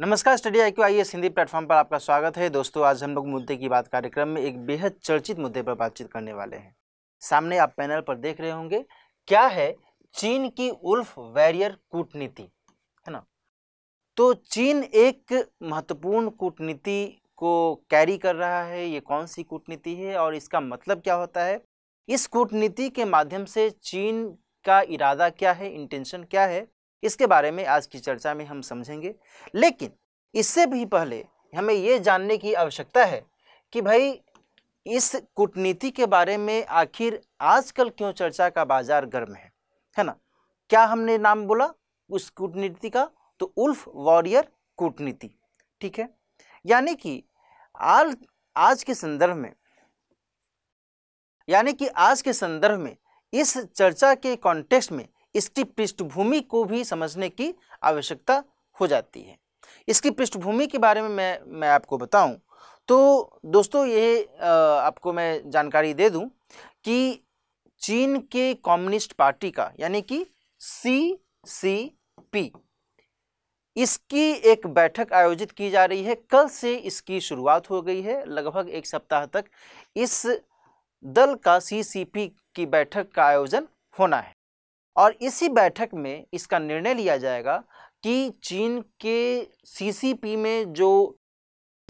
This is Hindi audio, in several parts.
नमस्कार study I Q I S Hindi platform पर आपका स्वागत है दोस्तों आज हम लोग मुद्दे की बात कार्यक्रम में एक बेहद चर्चित मुद्दे पर बातचीत करने वाले हैं सामने आप पैनल पर देख रहे होंगे क्या है चीन की उल्फ वैरियर कूटनीति है ना तो चीन एक महत्वपूर्ण कूटनीति को कैरी कर रहा है ये कौन सी कूटनीति है और इसका मतलब क्या होता है इस कूटनीति के माध्यम से चीन का इरादा क्या है इंटेंशन क्या है इसके बारे में आज की चर्चा में हम समझेंगे लेकिन इससे भी पहले हमें ये जानने की आवश्यकता है कि भाई इस कूटनीति के बारे में आखिर आजकल क्यों चर्चा का बाजार गर्म है है ना क्या हमने नाम बोला उस कूटनीति का तो उल्फ वॉरियर कूटनीति ठीक है यानी कि आल आज के संदर्भ में यानी कि आज के संदर्भ में इस चर्चा के कॉन्टेक्स्ट में इसकी पृष्ठभूमि को भी समझने की आवश्यकता हो जाती है इसकी पृष्ठभूमि के बारे में मैं मैं आपको बताऊं तो दोस्तों ये आपको मैं जानकारी दे दूं कि चीन के कम्युनिस्ट पार्टी का यानी कि सी सी पी इसकी एक बैठक आयोजित की जा रही है कल से इसकी शुरुआत हो गई है लगभग एक सप्ताह तक इस दल का सीसीपी की बैठक का आयोजन होना है और इसी बैठक में इसका निर्णय लिया जाएगा कि चीन के सीसीपी में जो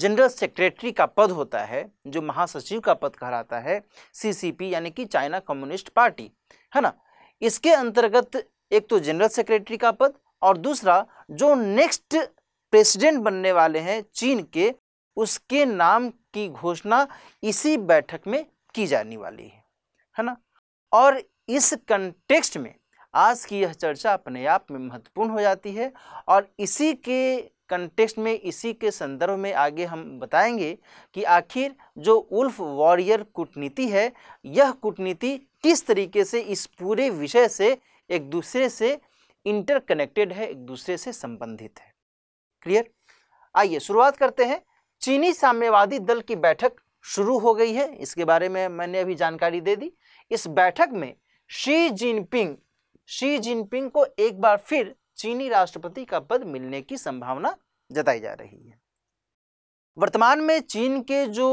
जनरल सेक्रेटरी का पद होता है जो महासचिव का पद कहलाता है सीसीपी यानी कि चाइना कम्युनिस्ट पार्टी है ना इसके अंतर्गत एक तो जनरल सेक्रेटरी का पद और दूसरा जो नेक्स्ट प्रेसिडेंट बनने वाले हैं चीन के उसके नाम की घोषणा इसी बैठक में की जाने वाली है है ना और इस कंटेक्स्ट में आज की यह चर्चा अपने आप में महत्वपूर्ण हो जाती है और इसी के कंटेक्स्ट में इसी के संदर्भ में आगे हम बताएंगे कि आखिर जो उल्फ वॉरियर कूटनीति है यह कूटनीति किस तरीके से इस पूरे विषय से एक दूसरे से इंटरकनेक्टेड है एक दूसरे से संबंधित है क्लियर आइए शुरुआत करते हैं चीनी साम्यवादी दल की बैठक शुरू हो गई है इसके बारे में मैंने अभी जानकारी दे दी इस बैठक में शी जिनपिंग शी जिनपिंग को एक बार फिर चीनी राष्ट्रपति का पद मिलने की संभावना जताई जा रही है वर्तमान में चीन के जो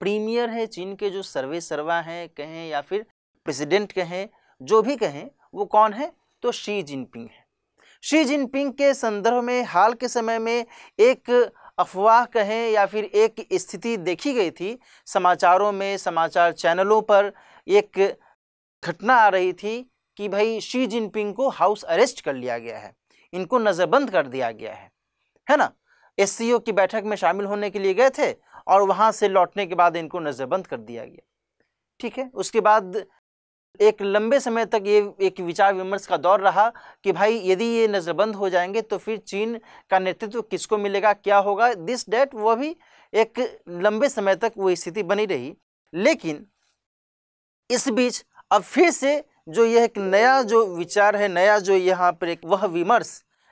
प्रीमियर है चीन के जो सर्वे सर्वा हैं कहें या फिर प्रेसिडेंट कहें जो भी कहें वो कौन है तो शी जिनपिंग है शी जिनपिंग के संदर्भ में हाल के समय में एक अफवाह कहें या फिर एक स्थिति देखी गई थी समाचारों में समाचार चैनलों पर एक घटना आ रही थी कि भाई शी जिनपिंग को हाउस अरेस्ट कर लिया गया है इनको नज़रबंद कर दिया गया है है ना एस की बैठक में शामिल होने के लिए गए थे और वहाँ से लौटने के बाद इनको नज़रबंद कर दिया गया ठीक है उसके बाद एक लंबे समय तक ये एक विचार विमर्श का दौर रहा कि भाई यदि ये नज़रबंद हो जाएंगे तो फिर चीन का नेतृत्व किसको मिलेगा क्या होगा दिस डेट वो भी एक लंबे समय तक वो स्थिति बनी रही लेकिन इस बीच अब फिर से जो यह एक नया जो विचार है नया जो यहाँ पर एक वह विमर्श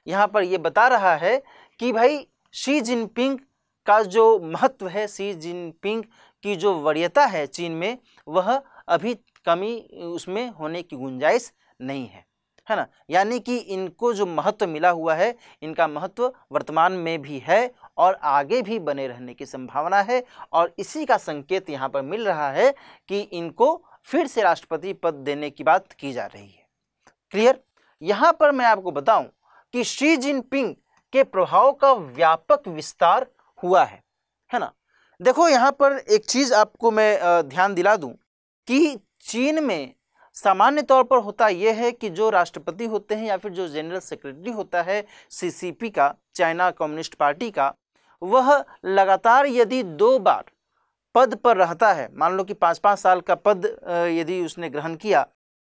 यहाँ पर ये बता रहा है कि भाई शी जिनपिंग का जो महत्व है शी जिनपिंग की जो वरीयता है चीन में वह अभी कमी उसमें होने की गुंजाइश नहीं है है ना यानी कि इनको जो महत्व मिला हुआ है इनका महत्व वर्तमान में भी है और आगे भी बने रहने की संभावना है और इसी का संकेत यहाँ पर मिल रहा है कि इनको फिर से राष्ट्रपति पद देने की बात की जा रही है क्लियर यहाँ पर मैं आपको बताऊं कि शी जिनपिंग के प्रभाव का व्यापक विस्तार हुआ है है ना देखो यहाँ पर एक चीज़ आपको मैं ध्यान दिला दूं कि चीन में सामान्य तौर पर होता यह है कि जो राष्ट्रपति होते हैं या फिर जो जनरल सेक्रेटरी होता है सीसीपी का चाइना कम्युनिस्ट पार्टी का वह लगातार यदि दो बार पद पर रहता है मान लो कि पाँच पाँच साल का पद यदि उसने ग्रहण किया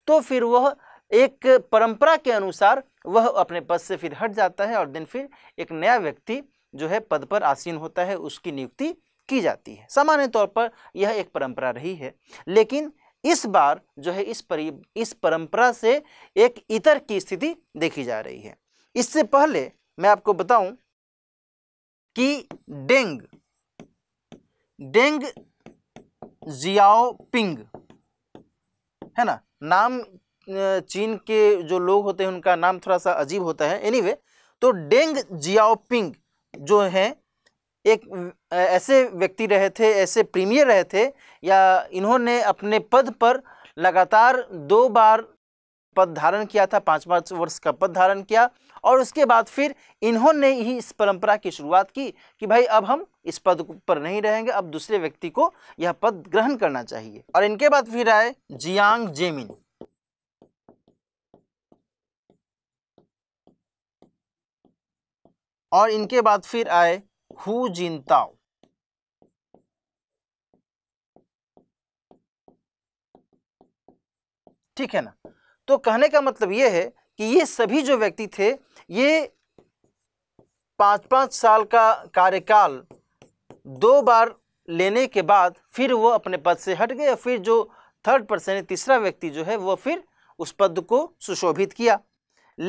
तो फिर वह एक परंपरा के अनुसार वह अपने पद से फिर हट जाता है और दिन फिर एक नया व्यक्ति जो है पद पर आसीन होता है उसकी नियुक्ति की जाती है सामान्य तौर पर यह एक परंपरा रही है लेकिन इस बार जो है इस परि इस परंपरा से एक इतर की स्थिति देखी जा रही है इससे पहले मैं आपको बताऊं कि डेंग डेंग जियाओपिंग है ना नाम चीन के जो लोग होते हैं उनका नाम थोड़ा सा अजीब होता है एनीवे anyway, तो डेंग जियाओपिंग जो हैं एक ऐसे व्यक्ति रहे थे ऐसे प्रीमियर रहे थे या इन्होंने अपने पद पर लगातार दो बार पद धारण किया था पाँच पाँच वर्ष का पद धारण किया और उसके बाद फिर इन्होंने ही इस परंपरा की शुरुआत की कि भाई अब हम इस पद पर नहीं रहेंगे अब दूसरे व्यक्ति को यह पद ग्रहण करना चाहिए और इनके बाद फिर आए जियांग जेमिन और इनके बाद फिर आए हु जिनताओ ठीक है ना तो कहने का मतलब यह है कि ये सभी जो व्यक्ति थे ये पाँच पाँच साल का कार्यकाल दो बार लेने के बाद फिर वो अपने पद से हट गए फिर जो थर्ड पर्सन तीसरा व्यक्ति जो है वो फिर उस पद को सुशोभित किया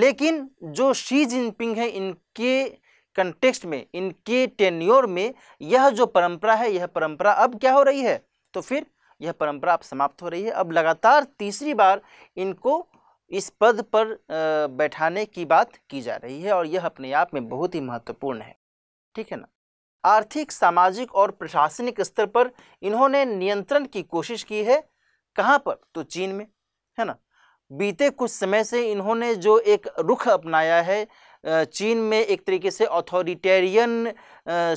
लेकिन जो शी जिनपिंग है इनके कंटेक्स्ट में इनके टेन्योर में यह जो परंपरा है यह परंपरा अब क्या हो रही है तो फिर यह परंपरा अब समाप्त हो रही है अब लगातार तीसरी बार इनको इस पद पर बैठाने की बात की जा रही है और यह अपने आप में बहुत ही महत्वपूर्ण है ठीक है ना आर्थिक सामाजिक और प्रशासनिक स्तर पर इन्होंने नियंत्रण की कोशिश की है कहाँ पर तो चीन में है ना बीते कुछ समय से इन्होंने जो एक रुख अपनाया है चीन में एक तरीके से ऑथोरिटेरियन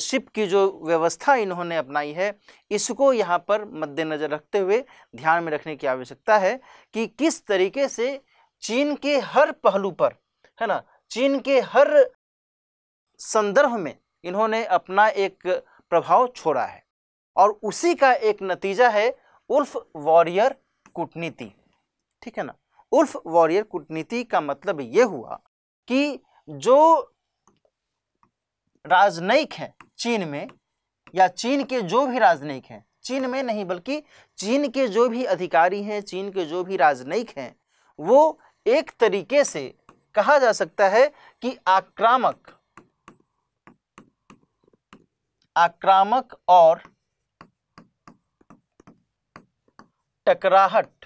शिप की जो व्यवस्था इन्होंने अपनाई है इसको यहाँ पर मद्देनज़र रखते हुए ध्यान में रखने की आवश्यकता है कि किस तरीके से चीन के हर पहलू पर है ना चीन के हर संदर्भ में इन्होंने अपना एक प्रभाव छोड़ा है और उसी का एक नतीजा है उल्फ वॉरियर कूटनीति ठीक है ना उल्फ वॉरियर कूटनीति का मतलब ये हुआ कि जो राजनयिक हैं चीन में या चीन के जो भी राजनयिक हैं चीन में नहीं बल्कि चीन के जो भी अधिकारी हैं चीन के जो भी राजनयिक हैं वो एक तरीके से कहा जा सकता है कि आक्रामक आक्रामक और टकराहट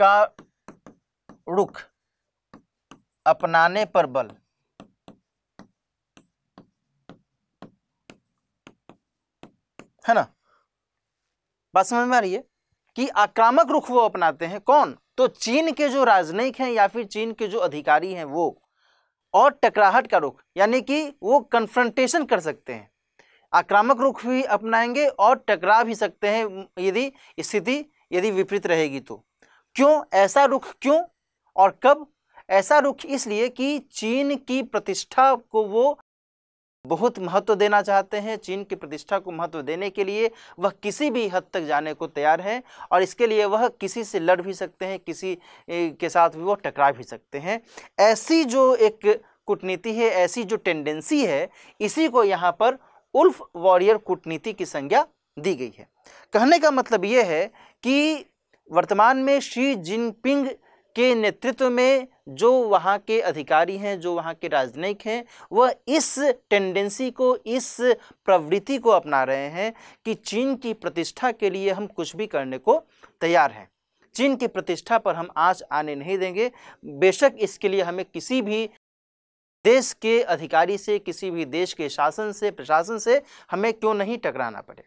का रुख अपनाने पर बल है ना बात समझ में आ रही है कि आक्रामक रुख वो अपनाते हैं कौन तो चीन के जो राजनयिक हैं या फिर चीन के जो अधिकारी हैं वो और टकराहट का रुख यानी कि वो कन्फ्रंटेशन कर सकते हैं आक्रामक रुख भी अपनाएंगे और टकरा भी सकते हैं यदि स्थिति यदि विपरीत रहेगी तो क्यों ऐसा रुख क्यों और कब ऐसा रुख इसलिए कि चीन की प्रतिष्ठा को वो बहुत महत्व देना चाहते हैं चीन की प्रतिष्ठा को महत्व देने के लिए वह किसी भी हद तक जाने को तैयार हैं और इसके लिए वह किसी से लड़ भी सकते हैं किसी के साथ भी वह टकरा भी सकते हैं ऐसी जो एक कूटनीति है ऐसी जो टेंडेंसी है इसी को यहाँ पर उल्फ वॉरियर कूटनीति की संज्ञा दी गई है कहने का मतलब ये है कि वर्तमान में शी जिनपिंग के नेतृत्व में जो वहाँ के अधिकारी हैं जो वहाँ के राजनयिक हैं वह इस टेंडेंसी को इस प्रवृत्ति को अपना रहे हैं कि चीन की प्रतिष्ठा के लिए हम कुछ भी करने को तैयार हैं चीन की प्रतिष्ठा पर हम आज आने नहीं देंगे बेशक इसके लिए हमें किसी भी देश के अधिकारी से किसी भी देश के शासन से प्रशासन से हमें क्यों नहीं टकराना पड़े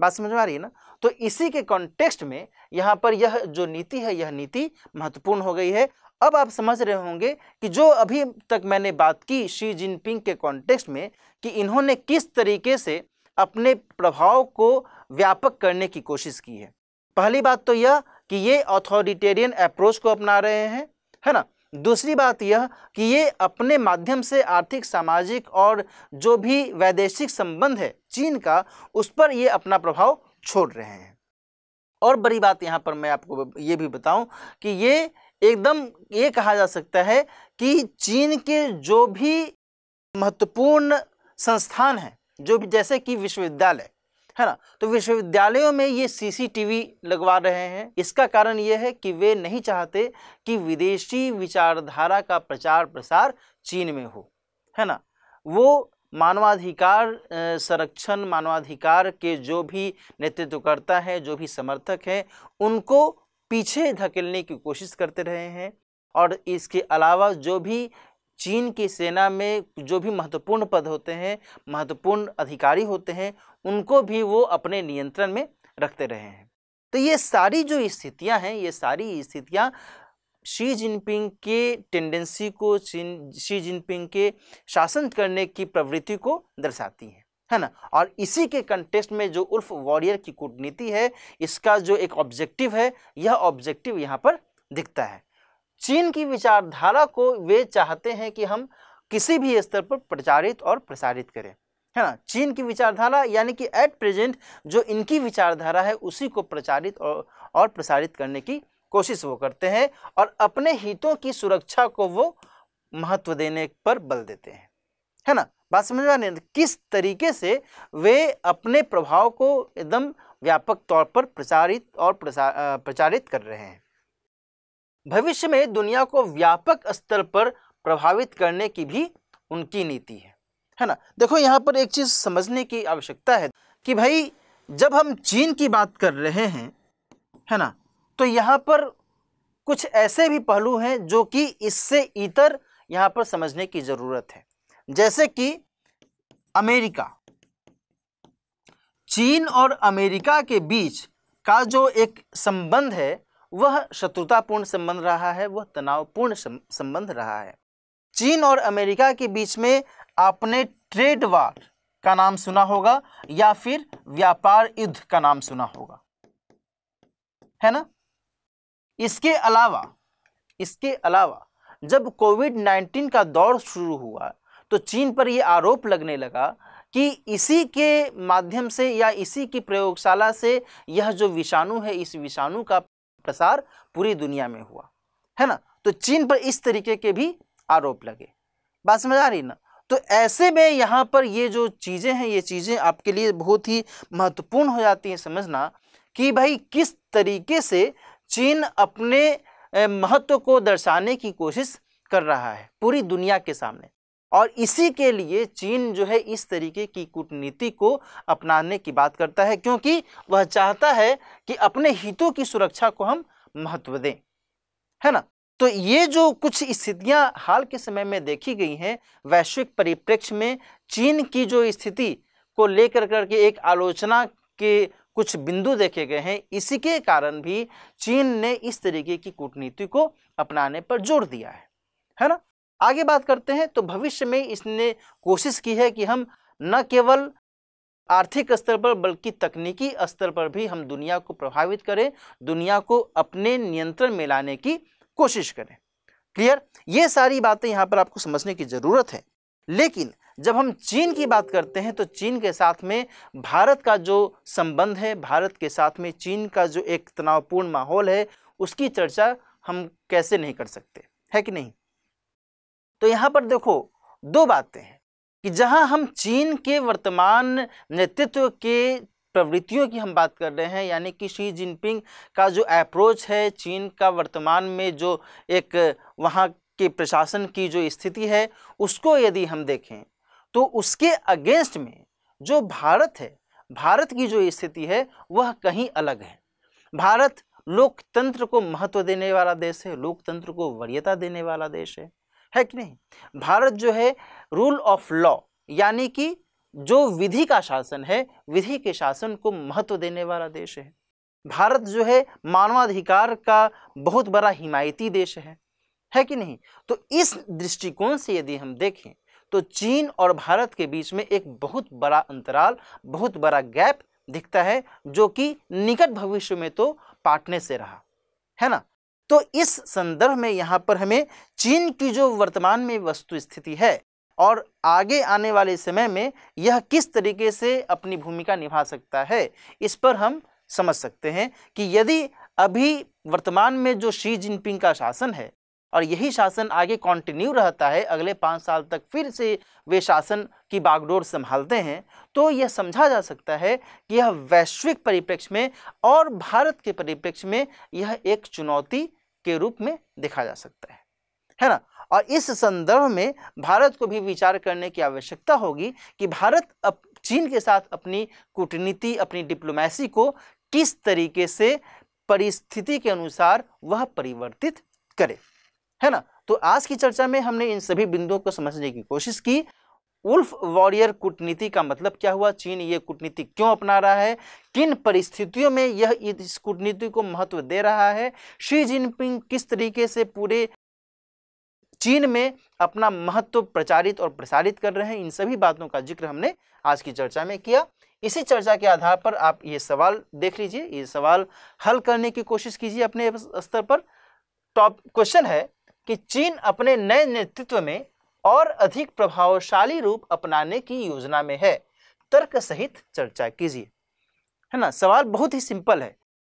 बात समझ में आ रही है ना तो इसी के कॉन्टेक्स्ट में यहाँ पर यह जो नीति है यह नीति महत्वपूर्ण हो गई है अब आप समझ रहे होंगे कि जो अभी तक मैंने बात की शी जिनपिंग के कॉन्टेक्स्ट में कि इन्होंने किस तरीके से अपने प्रभाव को व्यापक करने की कोशिश की है पहली बात तो यह कि ये ऑथोरिटेरियन अप्रोच को अपना रहे हैं है ना दूसरी बात यह कि ये अपने माध्यम से आर्थिक सामाजिक और जो भी वैदेशिक संबंध है चीन का उस पर ये अपना प्रभाव छोड़ रहे हैं और बड़ी बात यहाँ पर मैं आपको ये भी बताऊं कि ये एकदम ये कहा जा सकता है कि चीन के जो भी महत्वपूर्ण संस्थान हैं जो भी जैसे कि विश्वविद्यालय है ना तो विश्वविद्यालयों में ये सीसीटीवी लगवा रहे हैं इसका कारण ये है कि वे नहीं चाहते कि विदेशी विचारधारा का प्रचार प्रसार चीन में हो है ना वो मानवाधिकार संरक्षण मानवाधिकार के जो भी नेतृत्वकर्ता हैं है जो भी समर्थक हैं उनको पीछे धकेलने की कोशिश करते रहे हैं और इसके अलावा जो भी चीन की सेना में जो भी महत्वपूर्ण पद होते हैं महत्वपूर्ण अधिकारी होते हैं उनको भी वो अपने नियंत्रण में रखते रहे हैं तो ये सारी जो स्थितियां हैं ये सारी स्थितियां शी जिनपिंग के टेंडेंसी को चीन शी जिनपिंग के शासन करने की प्रवृत्ति को दर्शाती हैं है ना और इसी के कंटेस्ट में जो उल्फ वॉरियर की कूटनीति है इसका जो एक ऑब्जेक्टिव है यह ऑब्जेक्टिव यहाँ पर दिखता है चीन की विचारधारा को वे चाहते हैं कि हम किसी भी स्तर पर प्रचारित और प्रसारित करें है ना चीन की विचारधारा यानी कि एट प्रेजेंट जो इनकी विचारधारा है उसी को प्रचारित और, और प्रसारित करने की कोशिश वो करते हैं और अपने हितों की सुरक्षा को वो महत्व देने पर बल देते हैं है ना बात समझ में आ रही किस तरीके से वे अपने प्रभाव को एकदम व्यापक तौर पर प्रचारित और प्रचारित कर रहे हैं भविष्य में दुनिया को व्यापक स्तर पर प्रभावित करने की भी उनकी नीति है है ना देखो यहाँ पर एक चीज़ समझने की आवश्यकता है कि भाई जब हम चीन की बात कर रहे हैं है ना तो यहाँ पर कुछ ऐसे भी पहलू हैं जो कि इससे इतर यहाँ पर समझने की ज़रूरत है जैसे कि अमेरिका चीन और अमेरिका के बीच का जो एक संबंध है वह शत्रुतापूर्ण संबंध रहा है वह तनावपूर्ण संबंध रहा है चीन और अमेरिका के बीच में आपने ट्रेड वार का नाम सुना होगा या फिर व्यापार युद्ध का नाम सुना होगा है ना इसके अलावा इसके अलावा जब कोविड नाइन्टीन का दौर शुरू हुआ तो चीन पर यह आरोप लगने लगा कि इसी के माध्यम से या इसी की प्रयोगशाला से यह जो विषाणु है इस विषाणु का प्रसार पूरी दुनिया में हुआ है ना तो चीन पर इस तरीके के भी आरोप लगे बात समझ आ रही ना तो ऐसे में यहाँ पर ये जो चीज़ें हैं ये चीज़ें आपके लिए बहुत ही महत्वपूर्ण हो जाती हैं समझना कि भाई किस तरीके से चीन अपने महत्व को दर्शाने की कोशिश कर रहा है पूरी दुनिया के सामने और इसी के लिए चीन जो है इस तरीके की कूटनीति को अपनाने की बात करता है क्योंकि वह चाहता है कि अपने हितों की सुरक्षा को हम महत्व दें है ना तो ये जो कुछ स्थितियां हाल के समय में देखी गई हैं वैश्विक परिप्रेक्ष्य में चीन की जो स्थिति को लेकर करके एक आलोचना के कुछ बिंदु देखे गए हैं इसी के कारण भी चीन ने इस तरीके की कूटनीति को अपनाने पर जोर दिया है है ना आगे बात करते हैं तो भविष्य में इसने कोशिश की है कि हम न केवल आर्थिक स्तर पर बल्कि तकनीकी स्तर पर भी हम दुनिया को प्रभावित करें दुनिया को अपने नियंत्रण में लाने की कोशिश करें क्लियर ये सारी बातें यहाँ पर आपको समझने की ज़रूरत है लेकिन जब हम चीन की बात करते हैं तो चीन के साथ में भारत का जो संबंध है भारत के साथ में चीन का जो एक तनावपूर्ण माहौल है उसकी चर्चा हम कैसे नहीं कर सकते है कि नहीं तो यहाँ पर देखो दो बातें हैं कि जहाँ हम चीन के वर्तमान नेतृत्व के प्रवृत्तियों की हम बात कर रहे हैं यानी कि शी जिनपिंग का जो अप्रोच है चीन का वर्तमान में जो एक वहाँ के प्रशासन की जो स्थिति है उसको यदि हम देखें तो उसके अगेंस्ट में जो भारत है भारत की जो स्थिति है वह कहीं अलग है भारत लोकतंत्र को महत्व देने वाला देश है लोकतंत्र को वरीयता देने वाला देश है है कि नहीं भारत जो है रूल ऑफ लॉ यानी कि जो विधि का शासन है विधि के शासन को महत्व देने वाला देश है भारत जो है मानवाधिकार का बहुत बड़ा हिमायती देश है है कि नहीं तो इस दृष्टिकोण से यदि हम देखें तो चीन और भारत के बीच में एक बहुत बड़ा अंतराल बहुत बड़ा गैप दिखता है जो कि निकट भविष्य में तो पाटने से रहा है ना तो इस संदर्भ में यहाँ पर हमें चीन की जो वर्तमान में वस्तु स्थिति है और आगे आने वाले समय में यह किस तरीके से अपनी भूमिका निभा सकता है इस पर हम समझ सकते हैं कि यदि अभी वर्तमान में जो शी जिनपिंग का शासन है और यही शासन आगे कंटिन्यू रहता है अगले पाँच साल तक फिर से वे शासन की बागडोर संभालते हैं तो यह समझा जा सकता है कि यह वैश्विक परिप्रेक्ष्य में और भारत के परिप्रेक्ष्य में यह एक चुनौती के रूप में देखा जा सकता है है ना और इस संदर्भ में भारत को भी विचार करने की आवश्यकता होगी कि भारत अप चीन के साथ अपनी कूटनीति अपनी डिप्लोमेसी को किस तरीके से परिस्थिति के अनुसार वह परिवर्तित करे है ना तो आज की चर्चा में हमने इन सभी बिंदुओं को समझने की कोशिश की उल्फ वॉरियर कूटनीति का मतलब क्या हुआ चीन ये कूटनीति क्यों अपना रहा है किन परिस्थितियों में यह इस कूटनीति को महत्व दे रहा है शी जिनपिंग किस तरीके से पूरे चीन में अपना महत्व प्रचारित और प्रसारित कर रहे हैं इन सभी बातों का जिक्र हमने आज की चर्चा में किया इसी चर्चा के आधार पर आप ये सवाल देख लीजिए ये सवाल हल करने की कोशिश कीजिए अपने स्तर पर टॉप क्वेश्चन है कि चीन अपने नए नेतृत्व में और अधिक प्रभावशाली रूप अपनाने की योजना में है तर्क सहित चर्चा कीजिए है ना सवाल बहुत ही सिंपल है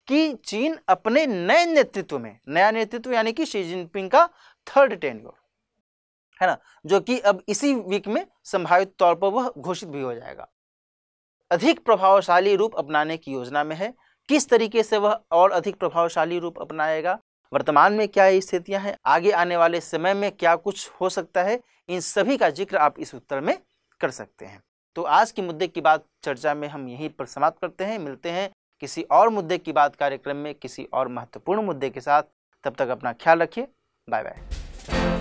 कि चीन अपने नए नेतृत्व में नया नेतृत्व यानी कि शी जिनपिंग का थर्ड टेन है ना जो कि अब इसी वीक में संभावित तौर पर वह घोषित भी हो जाएगा अधिक प्रभावशाली रूप अपनाने की योजना में है किस तरीके से वह और अधिक प्रभावशाली रूप अपनाएगा वर्तमान में क्या स्थितियाँ हैं आगे आने वाले समय में क्या कुछ हो सकता है इन सभी का जिक्र आप इस उत्तर में कर सकते हैं तो आज के मुद्दे की बात चर्चा में हम यहीं पर समाप्त करते हैं मिलते हैं किसी और मुद्दे की बात कार्यक्रम में किसी और महत्वपूर्ण मुद्दे के साथ तब तक अपना ख्याल रखिए बाय बाय